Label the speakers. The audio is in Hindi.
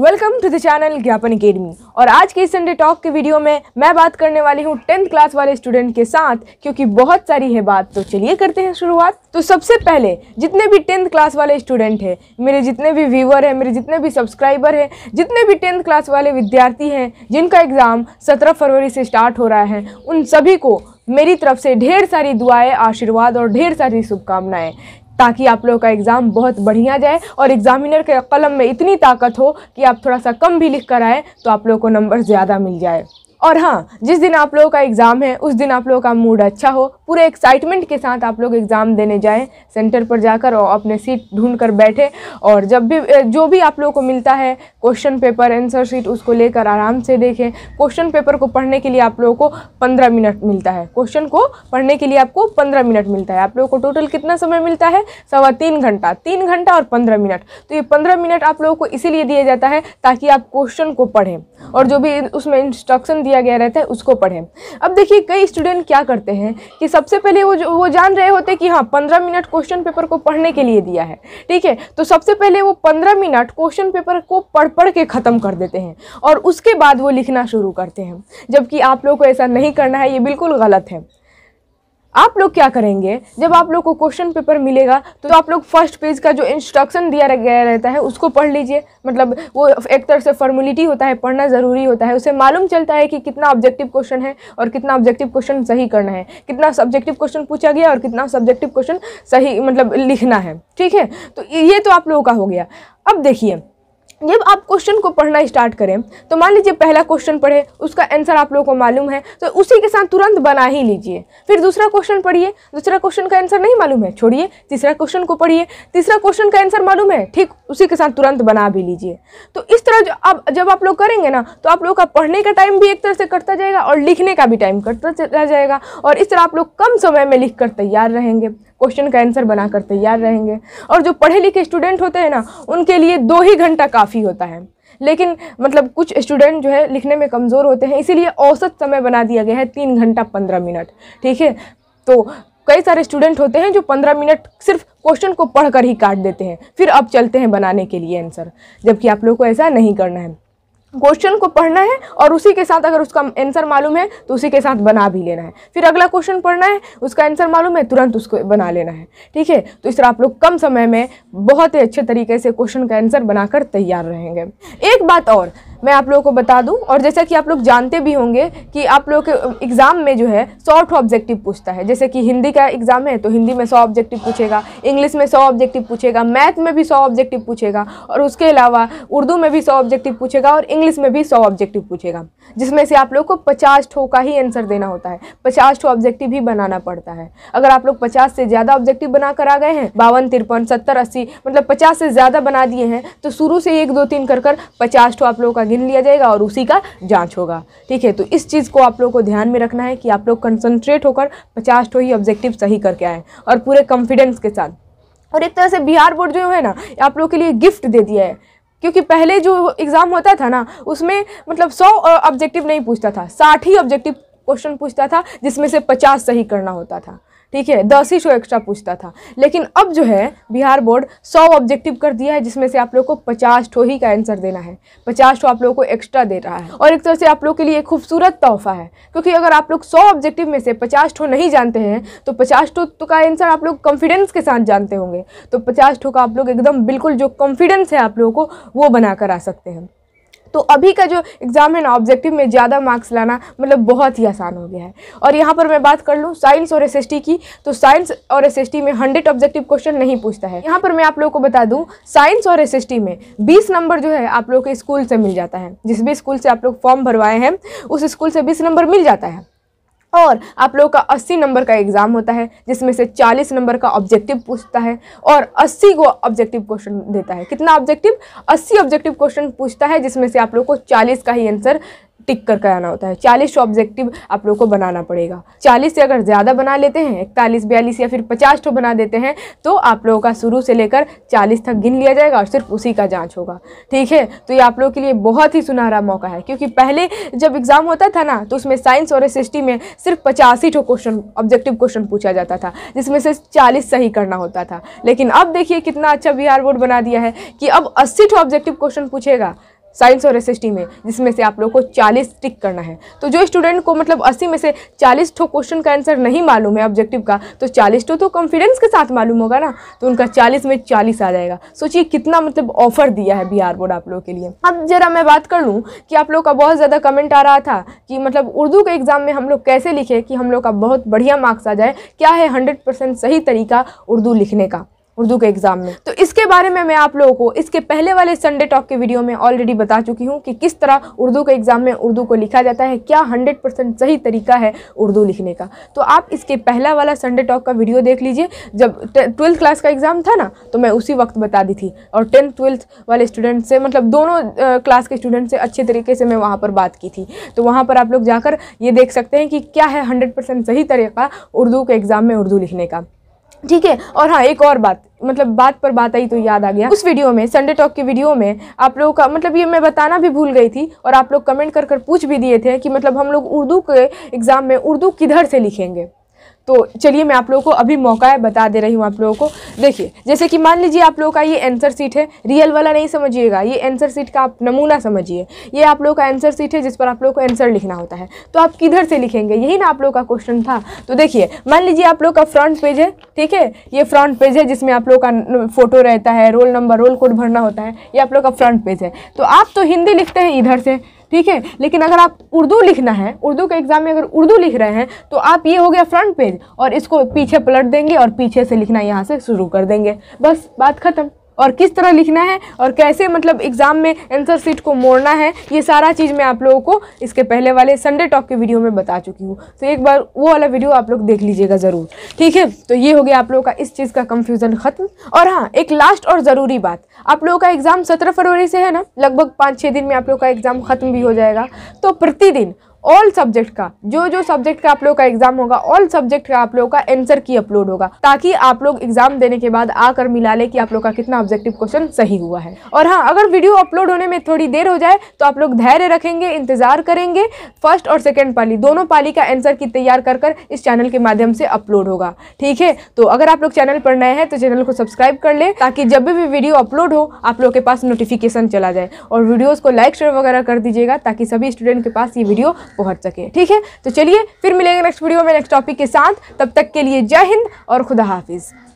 Speaker 1: welcome to the channel Gyapan academy और आज के इस संडे टॉक के वीडियो में मैं बात करने वाली हूँ टेंथ क्लास वाले स्टूडेंट के साथ क्योंकि बहुत सारी है बात तो चलिए करते हैं शुरुआत तो सबसे पहले जितने भी टेंथ क्लास वाले स्टूडेंट हैं मेरे जितने भी व्यूवर हैं मेरे जितने भी सब्सक्राइबर हैं जितने भी टेंथ क्लास वाले विद्यार्थी हैं जिनका एग्ज़ाम सत्रह फरवरी से स्टार्ट हो रहा है उन सभी को मेरी तरफ से ढेर सारी दुआएं आशीर्वाद और ढेर सारी शुभकामनाएं ताकि आप लोगों का एग्ज़ाम बहुत बढ़िया जाए और एग्ज़ामिनर के कलम में इतनी ताकत हो कि आप थोड़ा सा कम भी लिख कर आएँ तो आप लोगों को नंबर ज़्यादा मिल जाए और हाँ जिस दिन आप लोगों का एग्ज़ाम है उस दिन आप लोगों का मूड अच्छा हो पूरे एक्साइटमेंट के साथ आप लोग एग्ज़ाम देने जाएं सेंटर पर जाकर और अपने सीट ढूंढ कर बैठे और जब भी जो भी आप लोगों को मिलता है क्वेश्चन पेपर आंसर सीट उसको लेकर आराम से देखें क्वेश्चन पेपर को पढ़ने के लिए आप लोगों को पंद्रह मिनट मिलता है क्वेश्चन को पढ़ने के लिए आपको पंद्रह मिनट मिलता है आप लोगों को टोटल कितना समय मिलता है सवा तीन घंटा तीन घंटा और पंद्रह मिनट तो ये पंद्रह मिनट आप लोगों को इसीलिए दिया जाता है ताकि आप क्वेश्चन को पढ़ें और जो भी उसमें इंस्ट्रक्शन दिया गया रहता है उसको पढ़ें अब देखिए कई स्टूडेंट क्या करते हैं कि सबसे पहले वो वो जान रहे होते कि हाँ पंद्रह मिनट क्वेश्चन पेपर को पढ़ने के लिए दिया है ठीक है तो सबसे पहले वो पंद्रह मिनट क्वेश्चन पेपर को पढ़ पढ़ के ख़त्म कर देते हैं और उसके बाद वो लिखना शुरू करते हैं जबकि आप लोग को ऐसा नहीं करना है ये बिल्कुल गलत है आप लोग क्या करेंगे जब आप लोग को क्वेश्चन पेपर मिलेगा तो आप लोग फर्स्ट पेज का जो इंस्ट्रक्शन दिया गया रहता है उसको पढ़ लीजिए मतलब वो एक तरह से फॉर्मेलिटी होता है पढ़ना ज़रूरी होता है उसे मालूम चलता है कि कितना ऑब्जेक्टिव क्वेश्चन है और कितना ऑब्जेक्टिव क्वेश्चन सही करना है कितना सब्जेक्टिव क्वेश्चन पूछा गया और कितना सब्जेक्टिव क्वेश्चन सही मतलब लिखना है ठीक है तो ये तो आप लोगों का हो गया अब देखिए जब आप क्वेश्चन को पढ़ना स्टार्ट करें तो मान लीजिए पहला क्वेश्चन पढ़े उसका आंसर आप लोगों को मालूम है तो उसी के साथ तुरंत बना ही लीजिए फिर दूसरा क्वेश्चन पढ़िए दूसरा क्वेश्चन का आंसर नहीं मालूम है छोड़िए तीसरा क्वेश्चन को पढ़िए तीसरा क्वेश्चन का आंसर मालूम है ठीक उसी के साथ तुरंत बना भी लीजिए तो इस तरह जो आप जब आप लोग करेंगे ना तो आप लोग का पढ़ने का टाइम भी एक तरह से कटता जाएगा और लिखने का भी टाइम कटता चला जाएगा और इस तरह आप लोग कम समय में लिख कर तैयार रहेंगे क्वेश्चन का आंसर बनाकर तैयार रहेंगे और जो पढ़े लिखे स्टूडेंट होते हैं ना उनके लिए दो ही घंटा काफ़ी होता है लेकिन मतलब कुछ स्टूडेंट जो है लिखने में कमज़ोर होते हैं इसीलिए औसत समय बना दिया गया है तीन घंटा पंद्रह मिनट ठीक है तो कई सारे स्टूडेंट होते हैं जो पंद्रह मिनट सिर्फ क्वेश्चन को पढ़कर ही काट देते हैं फिर अब चलते हैं बनाने के लिए आंसर जबकि आप लोगों को ऐसा नहीं करना है क्वेश्चन को पढ़ना है और उसी के साथ अगर उसका आंसर मालूम है तो उसी के साथ बना भी लेना है फिर अगला क्वेश्चन पढ़ना है उसका आंसर मालूम है तुरंत उसको बना लेना है ठीक है तो इस तरह आप लोग कम समय में बहुत ही अच्छे तरीके से क्वेश्चन का आंसर बनाकर तैयार रहेंगे एक बात और मैं आप लोगों को बता दूं और जैसा कि आप लोग जानते भी होंगे कि आप लोगों के एग्ज़ाम में जो है सौ ठो ऑब्जेक्टिव पूछता है जैसे कि हिंदी का एग्ज़ाम है तो हिंदी में सौ ऑब्जेक्टिव पूछेगा इंग्लिश में सौ ऑब्जेक्टिव पूछेगा मैथ में भी सौ ऑब्जेक्टिव पूछेगा और उसके अलावा उर्दू में भी सौ ऑब्जेक्टिव पूछेगा और इंग्लिश में भी सौ ऑब्जेक्टिव पूछेगा जिसमें से आप लोग को पचास ठो का ही आंसर देना होता है पचास ठो ऑब्जेक्टिव ही बनाना पड़ता है अगर आप लोग पचास से ज़्यादा ऑब्जेक्टिव बना आ गए हैं बावन तिरपन सत्तर अस्सी मतलब पचास से ज़्यादा बना दिए हैं तो शुरू से एक दो तीन कर कर पचास ठो आप लोगों का गिन लिया जाएगा और उसी का जांच होगा ठीक है तो इस चीज़ को आप लोग को ध्यान में रखना है कि आप लोग कंसनट्रेट होकर पचास ठो ही ऑब्जेक्टिव सही करके आएँ और पूरे कॉन्फिडेंस के साथ और एक तरह से बिहार बोर्ड जो है ना आप लोग के लिए गिफ्ट दे दिया है क्योंकि पहले जो एग्ज़ाम होता था ना उसमें मतलब सौ ऑब्जेक्टिव नहीं पूछता था साठ ही ऑब्जेक्टिव क्वेश्चन पूछता था जिसमें से पचास सही करना होता था ठीक है दस ही सौ एक्स्ट्रा पूछता था लेकिन अब जो है बिहार बोर्ड सौ ऑब्जेक्टिव कर दिया है जिसमें से आप लोग को पचास ठो ही का आंसर देना है पचास ठो आप लोगों को एक्स्ट्रा दे रहा है और एक तरह से आप लोग के लिए खूबसूरत तोहफा है क्योंकि अगर आप लोग सौ ऑब्जेक्टिव में से पचास ठो नहीं जानते हैं तो पचास ठो तो का आंसर आप लोग कॉन्फिडेंस के साथ जानते होंगे तो पचास ठो का आप लोग एकदम बिल्कुल जो कॉन्फिडेंस है आप लोगों को वो बना कर आ सकते हैं तो अभी का जो एग्ज़ाम है ना ऑब्जेक्टिव में ज़्यादा मार्क्स लाना मतलब बहुत ही आसान हो गया है और यहाँ पर मैं बात कर लूँ साइंस और एस की तो साइंस और एस में हंड्रेड ऑब्जेक्टिव क्वेश्चन नहीं पूछता है यहाँ पर मैं आप लोग को बता दूँ साइंस और एस में बीस नंबर जो है आप लोग के स्कूल से मिल जाता है जिस भी स्कूल से आप लोग फॉर्म भरवाए हैं उस स्कूल से बीस नंबर मिल जाता है और आप लोगों का 80 नंबर का एग्ज़ाम होता है जिसमें से 40 नंबर का ऑब्जेक्टिव पूछता है और 80 को ऑब्जेक्टिव क्वेश्चन देता है कितना ऑब्जेक्टिव 80 ऑब्जेक्टिव क्वेश्चन पूछता है जिसमें से आप लोग को 40 का ही आंसर टिक कर कराना होता है चालीस ऑब्जेक्टिव आप लोग को बनाना पड़ेगा चालीस से अगर ज़्यादा बना लेते हैं इकतालीस बयालीस या फिर पचास ठो बना देते हैं तो आप लोगों का शुरू से लेकर चालीस तक गिन लिया जाएगा और सिर्फ उसी का जाँच होगा ठीक है तो ये आप लोगों के लिए बहुत ही सुनहरा मौका है क्योंकि पहले जब एग्ज़ाम होता था ना तो उसमें साइंस और एस में सिर्फ पचास ही क्वेश्चन ऑब्जेक्टिव क्वेश्चन पूछा जाता था जिसमें से चालीस सही करना होता था लेकिन अब देखिए कितना अच्छा बिहार बोर्ड बना दिया है कि अब अस्सी ठो ऑब्जेक्टिव क्वेश्चन पूछेगा साइंस और एस में जिसमें से आप लोग को चालीस टिक करना है तो जो स्टूडेंट को मतलब अस्सी में से चालीस ठो क्वेश्चन का आंसर नहीं मालूम है ऑब्जेक्टिव का तो चालीस ठो तो कॉन्फिडेंस के साथ मालूम होगा ना तो उनका चालीस में चालीस आ जाएगा सोचिए कितना मतलब ऑफर दिया है बिहार बोर्ड आप लोगों के लिए अब जरा मैं बात कर लूँ कि आप लोग का बहुत ज़्यादा कमेंट आ रहा था कि मतलब उर्दू के एग्ज़ाम में हम लोग कैसे लिखे कि हम लोग का बहुत बढ़िया मार्क्स आ जाए क्या है हंड्रेड सही तरीका उर्दू लिखने का उर्दू के एग्ज़ाम में तो इसके बारे में मैं आप लोगों को इसके पहले वाले संडे टॉक के वीडियो में ऑलरेडी बता चुकी हूँ कि किस तरह उर्दू के एग्ज़ाम में उर्दू को लिखा जाता है क्या हंड्रेड परसेंट सही तरीका है उर्दू लिखने का तो आप इसके पहला वाला संडे टॉक का वीडियो देख लीजिए जब ट्वेल्थ क्लास का एग्ज़ाम था ना तो मैं उसी वक्त बता दी थी और टेंथ ट्वेल्थ वाले स्टूडेंट से मतलब दोनों क्लास के स्टूडेंट से अच्छे तरीके से मैं वहाँ पर बात की थी तो वहाँ पर आप लोग जाकर ये देख सकते हैं कि क्या है हंड्रेड सही तरीका उर्दू के एग्ज़ाम में उर्दू लिखने का ठीक है और हाँ एक और बात मतलब बात पर बात आई तो याद आ गया उस वीडियो में संडे टॉक की वीडियो में आप लोगों का मतलब ये मैं बताना भी भूल गई थी और आप लोग कमेंट कर कर पूछ भी दिए थे कि मतलब हम लोग उर्दू के एग्ज़ाम में उर्दू किधर से लिखेंगे तो चलिए मैं आप लोगों को अभी मौका है बता दे रही हूँ आप लोगों को देखिए जैसे कि मान लीजिए आप लोगों का ये आंसर सीट है रियल वाला नहीं समझिएगा ये आंसर सीट का आप नमूना समझिए ये आप लोगों का आंसर सीट है जिस पर आप लोगों को आंसर लिखना होता है तो आप किधर से लिखेंगे यही ना आप लोग का क्वेश्चन था तो देखिए मान लीजिए आप लोग का फ्रंट पेज है ठीक है ये फ्रंट पेज है जिसमें आप लोग का फोटो रहता है रोल नंबर रोल कोड भरना होता है ये आप लोग का फ्रंट पेज है तो आप तो हिंदी लिखते हैं इधर से ठीक है लेकिन अगर आप उर्दू लिखना है उर्दू के एग्ज़ाम में अगर उर्दू लिख रहे हैं तो आप ये हो गया फ्रंट पेज और इसको पीछे पलट देंगे और पीछे से लिखना यहाँ से शुरू कर देंगे बस बात ख़त्म और किस तरह लिखना है और कैसे मतलब एग्ज़ाम में आंसर सीट को मोड़ना है ये सारा चीज़ मैं आप लोगों को इसके पहले वाले संडे टॉक के वीडियो में बता चुकी हूँ तो एक बार वो वाला वीडियो आप लोग देख लीजिएगा ज़रूर ठीक है तो ये हो गया आप लोगों का इस चीज़ का कंफ्यूज़न ख़त्म और हाँ एक लास्ट और ज़रूरी बात आप लोगों का एग्ज़ाम सत्रह फरवरी से है ना लगभग पाँच छः दिन में आप लोग का एग्ज़ाम ख़त्म भी हो जाएगा तो प्रतिदिन ऑल सब्जेक्ट का जो जो सब्जेक्ट का आप लोग का एग्जाम होगा ऑल सब्जेक्ट का आप लोग का एंसर की अपलोड होगा ताकि आप लोग एग्जाम देने के बाद आकर मिला ले कि आप लोग का कितना ऑब्जेक्टिव क्वेश्चन सही हुआ है और हाँ अगर वीडियो अपलोड होने में थोड़ी देर हो जाए तो आप लोग धैर्य रखेंगे इंतजार करेंगे फर्स्ट और सेकेंड पाली दोनों पाली का एंसर की तैयार कर कर इस चैनल के माध्यम से अपलोड होगा ठीक है तो अगर आप लोग चैनल पर नए हैं तो चैनल को सब्सक्राइब कर ले ताकि जब भी वीडियो अपलोड हो आप लोग के पास नोटिफिकेशन चला जाए और वीडियोज़ को लाइक शेयर वगैरह कर दीजिएगा ताकि सभी स्टूडेंट के पास ये वीडियो पहुंच सके ठीक है तो चलिए फिर मिलेंगे नेक्स्ट वीडियो में नेक्स्ट टॉपिक के साथ तब तक के लिए जय हिंद और खुदा हाफिज़